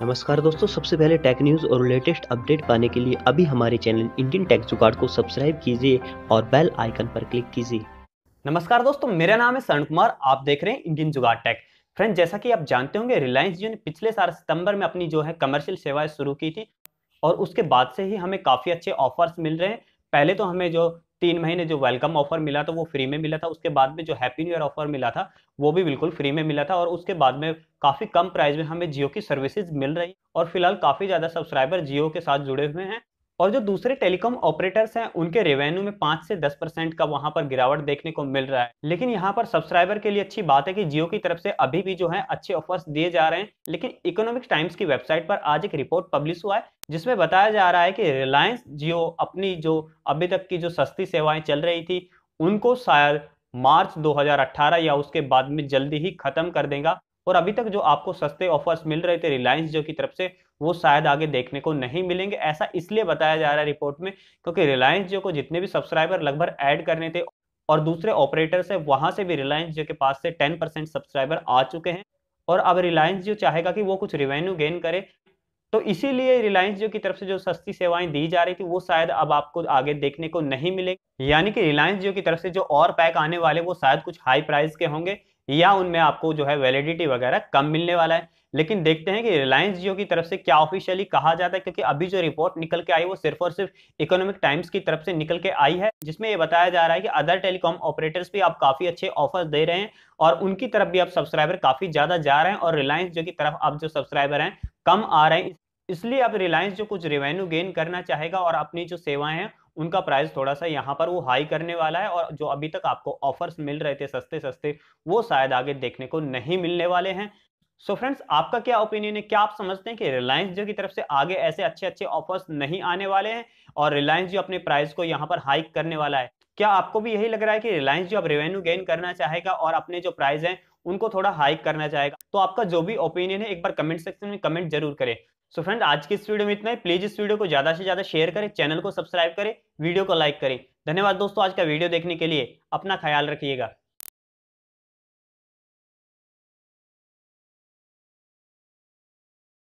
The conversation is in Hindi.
नमस्कार दोस्तों सबसे पहले टेक न्यूज़ और लेटेस्ट अपडेट पाने के लिए अभी हमारे चैनल इंडियन टेक जुगाड़ को सब्सक्राइब कीजिए और बेल आइकन पर क्लिक कीजिए नमस्कार दोस्तों मेरा नाम है सरण कुमार आप देख रहे हैं इंडियन जुगाड़ टेक फ्रेंड जैसा कि आप जानते होंगे रिलायंस जियो ने पिछले साल सितंबर में अपनी जो है कमर्शियल सेवाएं शुरू की थी और उसके बाद से ही हमें काफ़ी अच्छे ऑफर्स मिल रहे हैं पहले तो हमें जो तीन महीने जो वेलकम ऑफर मिला था वो फ्री में मिला था उसके बाद में जो हैप्पी न्यू ईयर ऑफर मिला था वो भी बिल्कुल फ्री में मिला था और उसके बाद में काफ़ी कम प्राइस में हमें जियो की सर्विसेज मिल रही और फिलहाल काफ़ी ज़्यादा सब्सक्राइबर जियो के साथ जुड़े हुए हैं और जो दूसरे टेलीकॉम ऑपरेटर्स हैं उनके रेवेन्यू में पाँच से दस परसेंट का वहाँ पर गिरावट देखने को मिल रहा है लेकिन यहाँ पर सब्सक्राइबर के लिए अच्छी बात है कि जियो की तरफ से अभी भी जो है अच्छे ऑफर्स दिए जा रहे हैं लेकिन इकोनॉमिक टाइम्स की वेबसाइट पर आज एक रिपोर्ट पब्लिश हुआ है जिसमें बताया जा रहा है कि रिलायंस जियो अपनी जो अभी तक की जो सस्ती सेवाएं चल रही थी उनको शायद मार्च 2018 या उसके बाद में जल्दी ही खत्म कर देगा और अभी तक जो आपको सस्ते ऑफर्स मिल रहे थे रिलायंस जो की तरफ से वो शायद आगे देखने को नहीं मिलेंगे ऐसा इसलिए बताया जा रहा है रिपोर्ट में क्योंकि रिलायंस जो को जितने भी सब्सक्राइबर लगभग ऐड करने थे और दूसरे ऑपरेटर्स है वहां से भी रिलायंस जो के पास से टेन परसेंट सब्सक्राइबर आ चुके हैं और अब रिलायंस जो चाहेगा कि वो कुछ रिवेन्यू गेन करे तो इसीलिए रिलायंस जो की तरफ से जो सस्ती सेवाएं दी जा रही थी वो शायद अब आपको आगे देखने को नहीं मिलेगी यानी कि रिलायंस जियो की तरफ से जो और पैक आने वाले वो शायद कुछ हाई प्राइस के होंगे या उनमें आपको जो है वैलिडिटी वगैरह कम मिलने वाला है लेकिन देखते हैं कि रिलायंस जियो की तरफ से क्या ऑफिशियली कहा जाता है क्योंकि अभी जो रिपोर्ट निकल के आई वो सिर्फ और सिर्फ इकोनॉमिक टाइम्स की तरफ से निकल के आई है जिसमें ये बताया जा रहा है कि अदर टेलीकॉम ऑपरेटर्स भी आप काफी अच्छे ऑफर्स दे रहे हैं और उनकी तरफ भी आप सब्सक्राइबर काफी ज्यादा जा रहे हैं और रिलायंस जियो की तरफ आप जो सब्सक्राइबर हैं कम आ रहे हैं इसलिए अब रिलायंस जो कुछ रेवेन्यू गेन करना चाहेगा और अपनी जो सेवाएं हैं उनका प्राइस थोड़ा सा यहाँ पर वो हाई करने वाला है और जो अभी तक आपको ऑफर्स मिल रहे थे सस्ते सस्ते वो शायद आगे देखने को नहीं मिलने वाले हैं सो so फ्रेंड्स आपका क्या ओपिनियन है क्या आप समझते हैं कि रिलायंस जियो की तरफ से आगे ऐसे अच्छे अच्छे ऑफर्स नहीं आने वाले हैं और रिलायंस जियो अपने प्राइस को यहाँ पर हाइक करने वाला है क्या आपको भी यही लग रहा है कि रिलायंस जियो अब रेवेन्यू गेन करना चाहेगा और अपने जो प्राइस हैं उनको थोड़ा हाइक करना चाहेगा तो आपका जो भी ओपिनियन है एक बार कमेंट सेक्शन में कमेंट जरूर करें सो so फ्रेंड आज की इस वीडियो में इतना ही प्लीज इस वीडियो को ज्यादा से ज्यादा शेयर करें चैनल को सब्सक्राइब करें वीडियो को लाइक करें धन्यवाद दोस्तों आज का वीडियो देखने के लिए अपना ख्याल रखिएगा